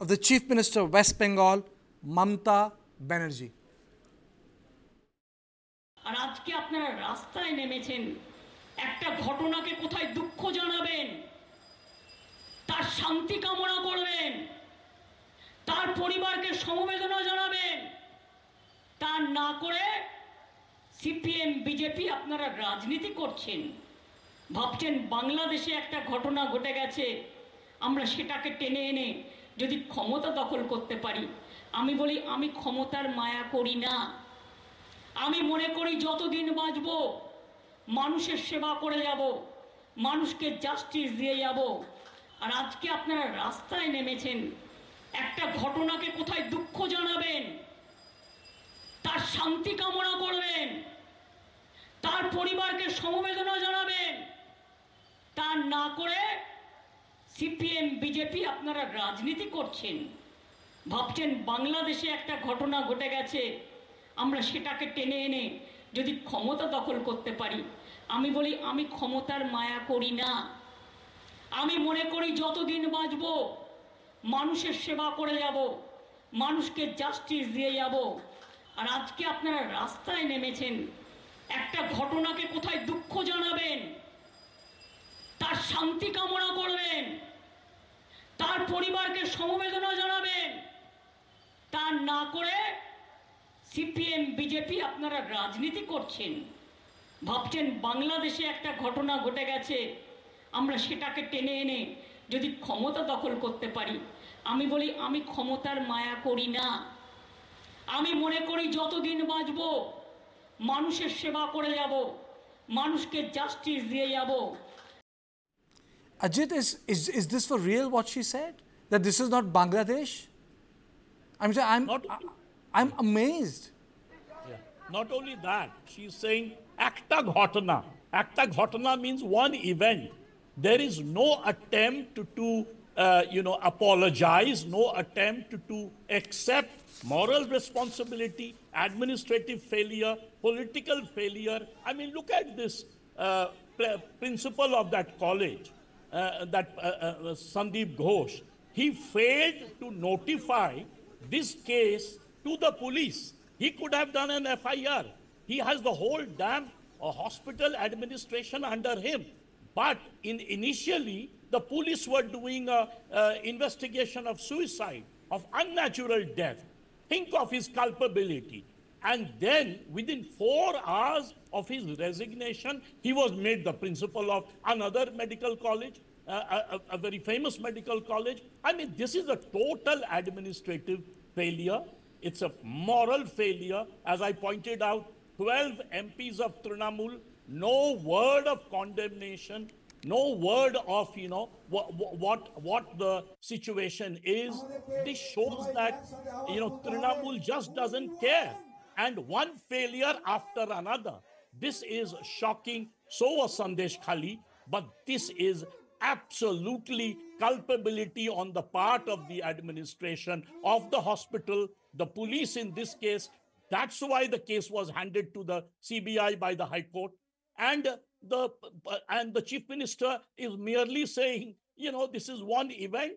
of the Chief Minister of West Bengal, Mamta Banerjee. আর আজকে আপনারা রাস্তায় নেমেছেন একটা ঘটনাকে কোথায় দুঃখ জানাবেন তার শান্তি কামনা করবেন তার পরিবারকে সমবেদনা জানাবেন তা না করে সিপিএম বিজেপি আপনারা রাজনীতি করছেন ভাবছেন বাংলাদেশে একটা ঘটনা ঘটে গেছে আমরা সেটাকে টেনে এনে যদি ক্ষমতা দখল করতে পারি আমি বলি আমি ক্ষমতার মায়া করি না আমি মনে করি যতদিন বাঁচব মানুষের সেবা করে যাব মানুষকে জাস্টিস দিয়ে যাব আর আজকে আপনারা রাস্তায় নেমেছেন একটা ঘটনাকে কোথায় দুঃখ জানাবেন তার শান্তি কামনা করবেন তার পরিবারকে সমবেদনা জানাবেন তা না করে সিপিএম বিজেপি আপনারা রাজনীতি করছেন ভাবছেন বাংলাদেশে একটা ঘটনা ঘটে গেছে আমরা সেটাকে টেনে এনে যদি ক্ষমতা দখল করতে পারি আমি বলি আমি ক্ষমতার মায়া করি না আমি মনে করি যতদিন বাঁচব মানুষের সেবা করে যাব মানুষকে জাস্টিস দিয়ে যাব আর আজকে আপনারা রাস্তায় নেমেছেন একটা ঘটনাকে কোথায় দুঃখ জানাবেন তার শান্তি কামনা করবেন তার পরিবারকে সমবেদনা জানাবেন তা না করে সিপিএম বিজেপি আপনারা রাজনীতি করছেন ভাবছেন বাংলাদেশে একটা ঘটনা ঘটে গেছে আমরা সেটাকে টেনে এনে যদি ক্ষমতা দখল করতে পারি আমি বলি আমি ক্ষমতার মায়া করি না আমি মনে করি যতদিন বাঁচব মানুষের সেবা করে যাব মানুষকে জাস্টিস দিয়ে যাব Ajit, is, is, is this for real what she said? That this is not Bangladesh? I'm, I'm, not, I'm amazed. Yeah. Not only that, she's saying Akta Ghatana. Akta Ghatana means one event. There is no attempt to, to uh, you know, apologize, no attempt to, to accept moral responsibility, administrative failure, political failure. I mean, look at this uh, principal of that college uh, that uh, uh, uh, Sandeep Ghosh, he failed to notify this case to the police. He could have done an FIR. He has the whole damn uh, hospital administration under him. But in initially, the police were doing a investigation of suicide, of unnatural death. Think of his culpability. And then, within four hours of his resignation, he was made the principal of another medical college, uh, a, a very famous medical college. I mean, this is a total administrative failure. It's a moral failure. As I pointed out, 12 MPs of Trinamool, no word of condemnation, no word of, you know, what, what, what the situation is. This shows that, you know, Trinamool just doesn't care and one failure after another. This is shocking. So was Sandesh Khali, but this is absolutely culpability on the part of the administration, of the hospital, the police in this case. That's why the case was handed to the CBI by the High Court. And the and the chief minister is merely saying, you know, this is one event.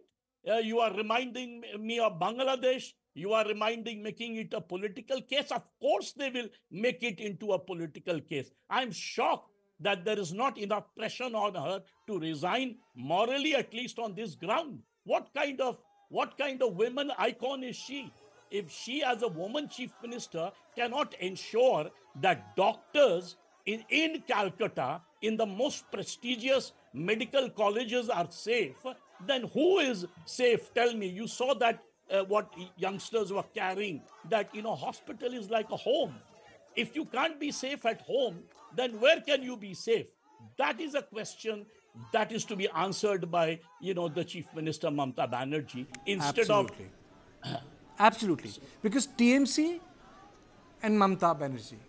Uh, you are reminding me of Bangladesh. You are reminding, making it a political case. Of course, they will make it into a political case. I'm shocked that there is not enough pressure on her to resign morally, at least on this ground. What kind of what kind of women icon is she? If she, as a woman chief minister, cannot ensure that doctors in, in Calcutta, in the most prestigious medical colleges, are safe, then who is safe? Tell me. You saw that uh, what youngsters were carrying that you know hospital is like a home if you can't be safe at home then where can you be safe that is a question that is to be answered by you know the chief minister mamta banerjee instead absolutely. of absolutely because tmc and mamta banerjee